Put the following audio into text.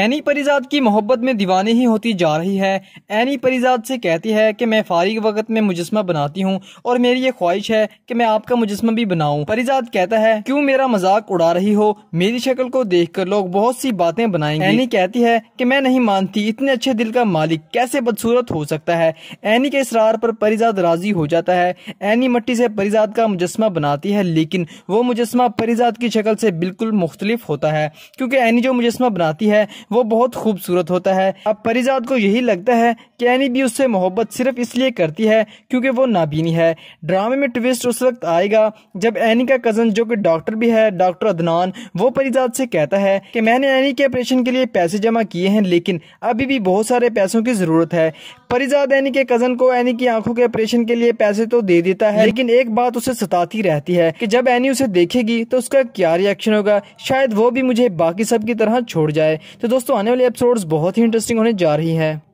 any परिजात की मोहब्बत में दीवानी ही होती जा रही है एनी परिजात से कहती है कि मैं फारिग वक्त में मुजस्मा बनाती हूँ और मेरी ये ख्वाहिश है कि मैं आपका मुजस्मा भी बनाऊँ परिजात कहता है क्यों मेरा मजाक उड़ा रही हो मेरी शक्ल को देख कर लोग बहुत सी बातें बनाएंगे एनी कहती है की मैं नहीं मानती इतने अच्छे दिल का मालिक कैसे बदसूरत हो सकता है एनी के इसरार पर परिजात राजी हो जाता है एनी मट्टी से परिजात का मुजस्मा बनाती है लेकिन वो मुजस्मा परिजात की शक्ल से बिल्कुल मुख्तलिफ होता है क्योंकि एनी जो मुजस्मा बनाती है वो बहुत खूबसूरत होता है अब परिजात को यही लगता है कि एनी भी उससे मोहब्बत सिर्फ इसलिए करती है क्योंकि वो नाबीनी है ड्रामे में ट्विस्ट उस वक्त आएगा जब एनी का कज़न जो कि डॉक्टर भी है डॉक्टर अदनान वो परिजात से कहता है कि मैंने एनी के ऑपरेशन के लिए पैसे जमा किए हैं लेकिन अभी भी बहुत सारे पैसों की ज़रूरत है परिजात एनी के कज़न को एनी की आंखों के ऑपरेशन के लिए पैसे तो दे देता है लेकिन एक बात उसे सताती रहती है कि जब एनी उसे देखेगी तो उसका क्या रिएक्शन होगा शायद वो भी मुझे बाकी सब की तरह छोड़ जाए तो दोस्तों आने वाले एपिसोड्स बहुत ही इंटरेस्टिंग होने जा रही है